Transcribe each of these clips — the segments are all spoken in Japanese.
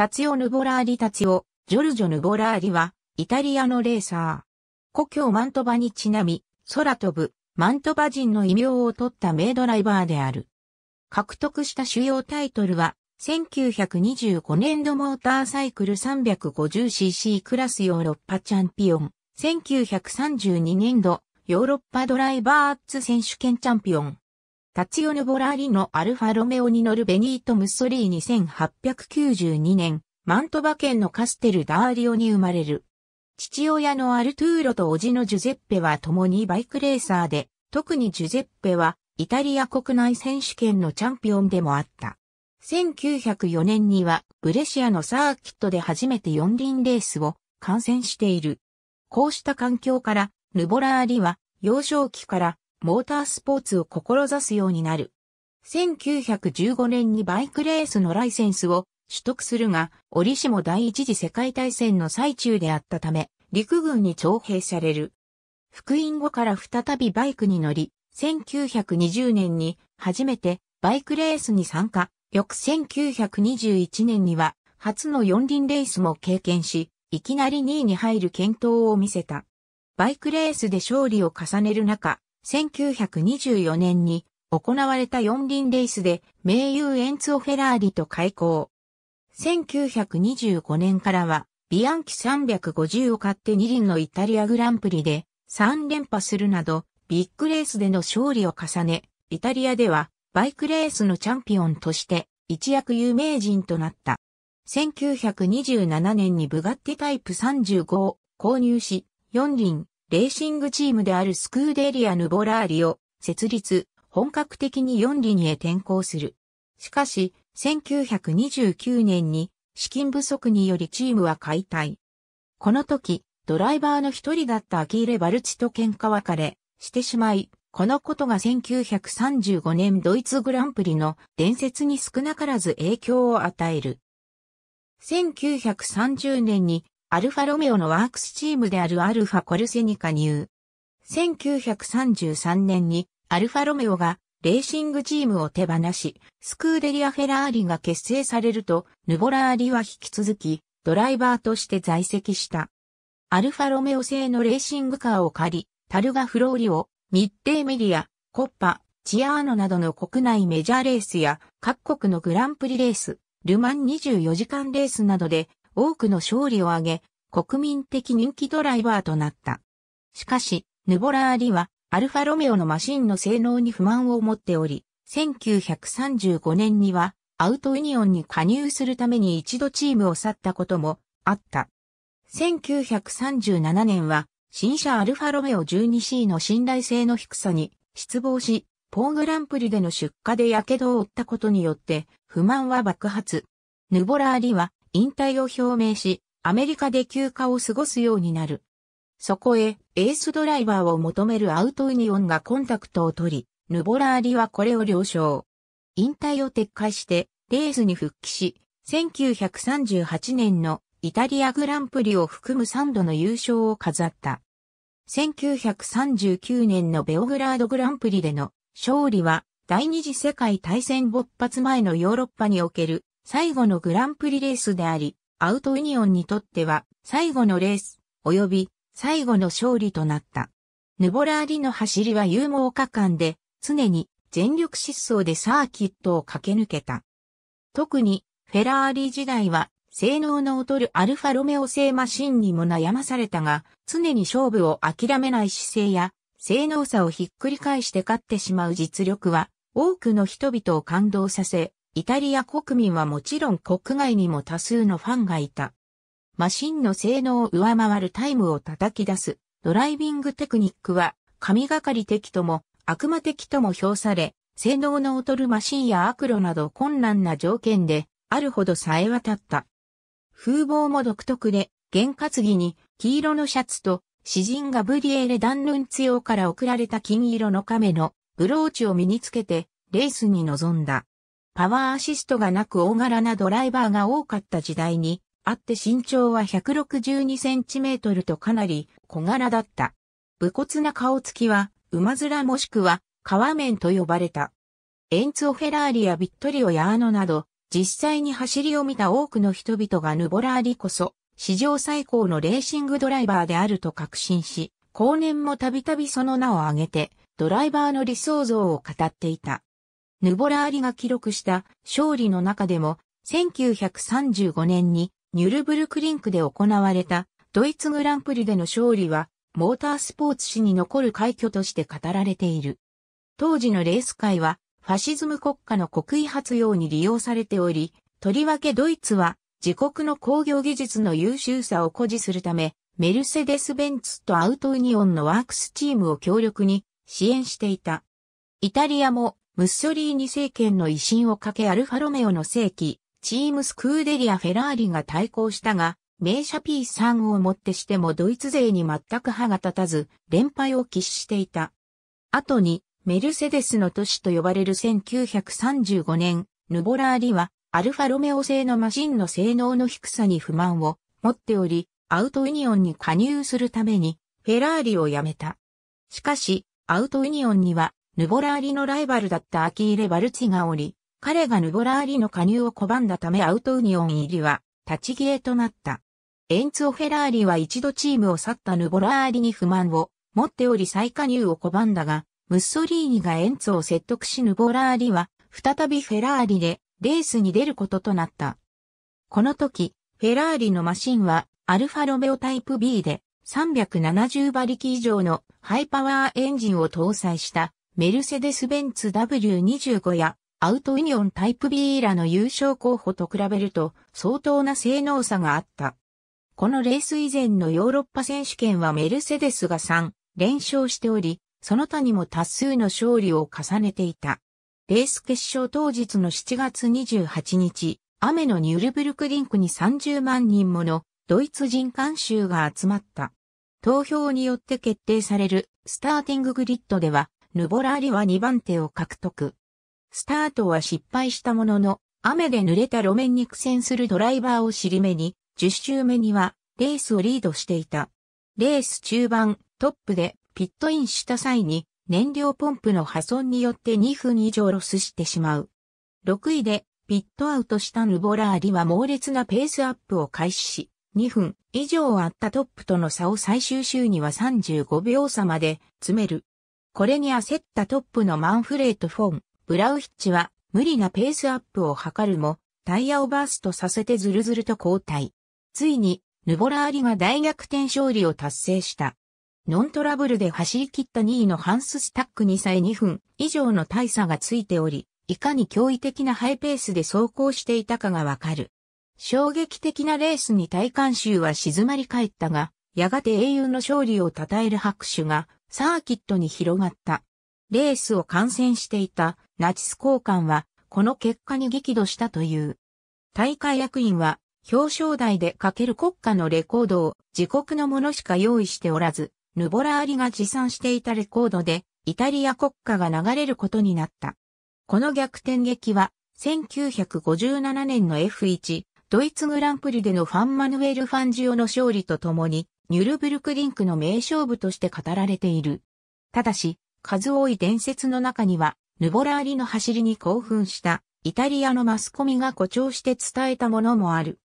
タツヨ・ヌボラーリ・タツヨ、ジョルジョ・ヌボラーリは、イタリアのレーサー。故郷マントバにちなみ、空飛ぶ、マントバ人の異名を取った名ドライバーである。獲得した主要タイトルは、1925年度モーターサイクル 350cc クラスヨーロッパチャンピオン、1932年度ヨーロッパドライバーツ選手権チャンピオン、タチオヌ・ボラーリのアルファロメオに乗るベニート・ムッソリー1 8 9 2年、マントバ県のカステル・ダーリオに生まれる。父親のアルトゥーロと叔父のジュゼッペは共にバイクレーサーで、特にジュゼッペはイタリア国内選手権のチャンピオンでもあった。1904年にはブレシアのサーキットで初めて四輪レースを観戦している。こうした環境から、ヌボラーリは幼少期からモータースポーツを志すようになる。1915年にバイクレースのライセンスを取得するが、折しも第一次世界大戦の最中であったため、陸軍に徴兵される。復員後から再びバイクに乗り、1920年に初めてバイクレースに参加、翌1921年には初の四輪レースも経験し、いきなり2位に入る検討を見せた。バイクレースで勝利を重ねる中、1924年に行われた四輪レースで名優エンツオ・フェラーリと開校。1925年からはビアンキ350を買って二輪のイタリアグランプリで3連覇するなどビッグレースでの勝利を重ね、イタリアではバイクレースのチャンピオンとして一躍有名人となった。1927年にブガッティタイプ35を購入し、四輪、レーシングチームであるスクーデリア・ヌボラーリを設立、本格的に4輪へ転向する。しかし、1929年に資金不足によりチームは解体。この時、ドライバーの一人だったアキーレ・バルチと喧嘩別れしてしまい、このことが1935年ドイツグランプリの伝説に少なからず影響を与える。1930年にアルファロメオのワークスチームであるアルファコルセに加入。1933年にアルファロメオがレーシングチームを手放し、スクーデリア・フェラーリが結成されると、ヌボラーリは引き続き、ドライバーとして在籍した。アルファロメオ製のレーシングカーを借り、タルガ・フローリオ、ミッーメディア、コッパ、チアーノなどの国内メジャーレースや各国のグランプリレース、ルマン24時間レースなどで多くの勝利を挙げ、国民的人気ドライバーとなった。しかし、ヌボラーリは、アルファロメオのマシンの性能に不満を持っており、1935年には、アウトユニオンに加入するために一度チームを去ったこともあった。1937年は、新車アルファロメオ 12C の信頼性の低さに失望し、ポーグランプリでの出荷で火傷を負ったことによって、不満は爆発。ヌボラーリは、引退を表明し、アメリカで休暇を過ごすようになる。そこへ、エースドライバーを求めるアウトウニオンがコンタクトを取り、ヌボラーリはこれを了承。引退を撤回して、レースに復帰し、1938年のイタリアグランプリを含む3度の優勝を飾った。1939年のベオグラードグランプリでの勝利は第二次世界大戦勃発前のヨーロッパにおける最後のグランプリレースであり、アウトユニオンにとっては最後のレース、及び最後の勝利となった。ヌボラーリの走りは勇猛果敢で、常に全力疾走でサーキットを駆け抜けた。特にフェラーリ時代は性能の劣るアルファロメオ製マシンにも悩まされたが、常に勝負を諦めない姿勢や、性能差をひっくり返して勝ってしまう実力は、多くの人々を感動させ、イタリア国民はもちろん国外にも多数のファンがいた。マシンの性能を上回るタイムを叩き出すドライビングテクニックは神がかり的とも悪魔的とも評され、性能の劣るマシンや悪路など困難な条件であるほど冴え渡った。風貌も独特で、験担ぎに黄色のシャツと詩人ガブリエレ・ダンヌンツ用から贈られた金色の亀のブローチを身につけてレースに臨んだ。パワーアシストがなく大柄なドライバーが多かった時代に、あって身長は162センチメートルとかなり小柄だった。武骨な顔つきは、馬面もしくは、皮面と呼ばれた。エンツオ・フェラーリやビットリオ・ヤーノなど、実際に走りを見た多くの人々がヌボラーリこそ、史上最高のレーシングドライバーであると確信し、後年もたびたびその名を挙げて、ドライバーの理想像を語っていた。ヌボラーリが記録した勝利の中でも、1935年にニュルブルクリンクで行われたドイツグランプリでの勝利は、モータースポーツ史に残る快挙として語られている。当時のレース界は、ファシズム国家の国威発揚に利用されており、とりわけドイツは、自国の工業技術の優秀さを誇示するため、メルセデス・ベンツとアウトユニオンのワークスチームを強力に支援していた。イタリアもムッソリーニ政権の威信をかけアルファロメオの世紀、チームスクーデリア・フェラーリが対抗したが、名車 P3 をもってしてもドイツ勢に全く歯が立たず、連敗を喫していた。後に、メルセデスの都市と呼ばれる1935年、ヌボラーリは、アルファロメオ製のマシンの性能の低さに不満を持っており、アウトユニオンに加入するために、フェラーリを辞めた。しかし、アウトユニオンには、ヌボラーリのライバルだったアキーレ・バルチがおり、彼がヌボラーリの加入を拒んだためアウトウニオン入りは立ち消えとなった。エンツォ・フェラーリは一度チームを去ったヌボラーリに不満を持っており再加入を拒んだが、ムッソリーニがエンツを説得しヌボラーリは再びフェラーリでレースに出ることとなった。この時、フェラーリのマシンはアルファロメオタイプ B で370馬力以上のハイパワーエンジンを搭載したメルセデス・ベンツ W25 やアウトイニオンタイプ B らの優勝候補と比べると相当な性能差があった。このレース以前のヨーロッパ選手権はメルセデスが3連勝しており、その他にも多数の勝利を重ねていた。レース決勝当日の7月28日、雨のニュルブルクリンクに30万人ものドイツ人監修が集まった。投票によって決定されるスターティンググリッドではヌボラーリは2番手を獲得。スタートは失敗したものの、雨で濡れた路面に苦戦するドライバーを尻目に、10周目には、レースをリードしていた。レース中盤、トップでピットインした際に、燃料ポンプの破損によって2分以上ロスしてしまう。6位で、ピットアウトしたヌボラーリは猛烈なペースアップを開始し、2分以上あったトップとの差を最終週には35秒差まで詰める。これに焦ったトップのマンフレート・フォン、ブラウヒッチは無理なペースアップを図るも、タイヤをバーストさせてズルズルと交代。ついに、ヌボラーリが大逆転勝利を達成した。ノントラブルで走り切った2位のハンス・スタックにさえ2分以上の大差がついており、いかに驚異的なハイペースで走行していたかがわかる。衝撃的なレースに大観衆は静まり返ったが、やがて英雄の勝利を称える拍手がサーキットに広がった。レースを観戦していたナチス高官は、この結果に激怒したという。大会役員は、表彰台でかける国家のレコードを自国のものしか用意しておらず、ヌボラアリが持参していたレコードで、イタリア国家が流れることになった。この逆転劇は、1957年の F1、ドイツグランプリでのファンマヌエル・ファンジオの勝利とともに、ニュルブルクリンクの名勝負として語られている。ただし、数多い伝説の中には、ヌボラーリの走りに興奮したイタリアのマスコミが誇張して伝えたものもある。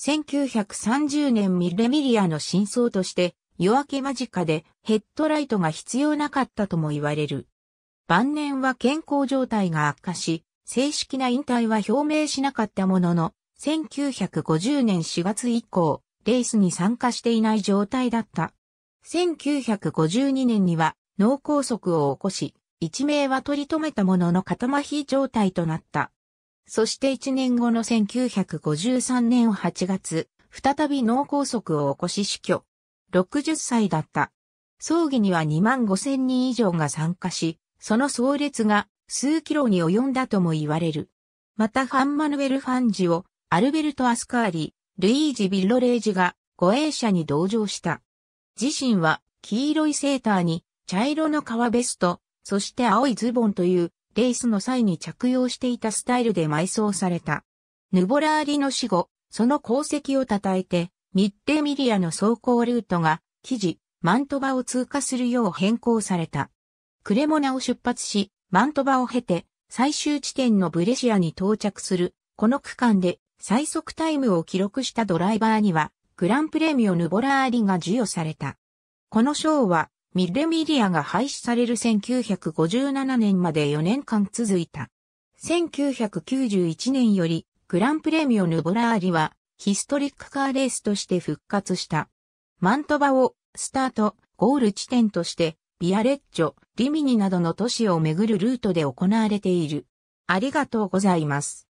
1930年ミレミリアの真相として夜明け間近でヘッドライトが必要なかったとも言われる。晩年は健康状態が悪化し、正式な引退は表明しなかったものの、1950年4月以降、レースに参加していない状態だった。1952年には脳梗塞を起こし、一命は取り留めたものの肩麻痺状態となった。そして1年後の1953年8月、再び脳梗塞を起こし死去。60歳だった。葬儀には2万5千人以上が参加し、その葬列が数キロに及んだとも言われる。またファン・マヌエル・ファンジオ、アルベルト・アスカーリ、ルイージ・ビロレージが護衛者に同乗した。自身は黄色いセーターに茶色の革ベスト、そして青いズボンというレースの際に着用していたスタイルで埋葬された。ヌボラーリの死後、その功績を称えて、ミッテミリアの走行ルートが、記事、マントバを通過するよう変更された。クレモナを出発し、マントバを経て、最終地点のブレシアに到着する、この区間で最速タイムを記録したドライバーには、グランプレミオヌボラーリが授与された。この賞は、ミッレミリアが廃止される1957年まで4年間続いた。1991年より、グランプレミオヌボラーリは、ヒストリックカーレースとして復活した。マントバを、スタート、ゴール地点として、ビアレッジョ、リミニなどの都市を巡るルートで行われている。ありがとうございます。